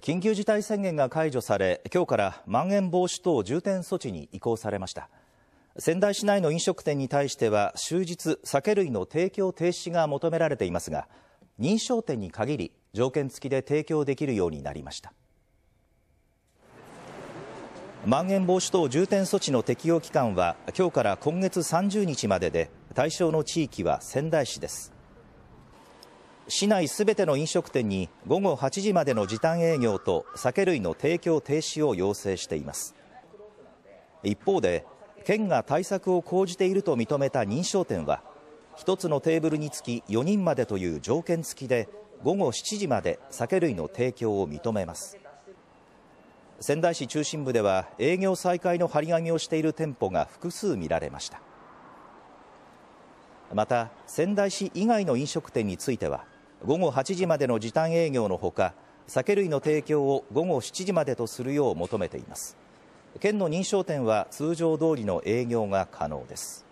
緊急事態宣言が解除され今日からまん延防止等重点措置に移行されました仙台市内の飲食店に対しては終日酒類の提供停止が求められていますが認証店に限り条件付きで提供できるようになりましたまん延防止等重点措置の適用期間は今日から今月30日までで対象の地域は仙台市です市内すべての飲食店に午後8時までの時短営業と酒類の提供停止を要請しています一方で県が対策を講じていると認めた認証店は1つのテーブルにつき4人までという条件付きで午後7時まで酒類の提供を認めます仙台市中心部では営業再開の張り紙をしている店舗が複数見られましたまた仙台市以外の飲食店については午後8時までの時短営業のほか、酒類の提供を午後7時までとするよう求めています。県の認証店は通常通りの営業が可能です。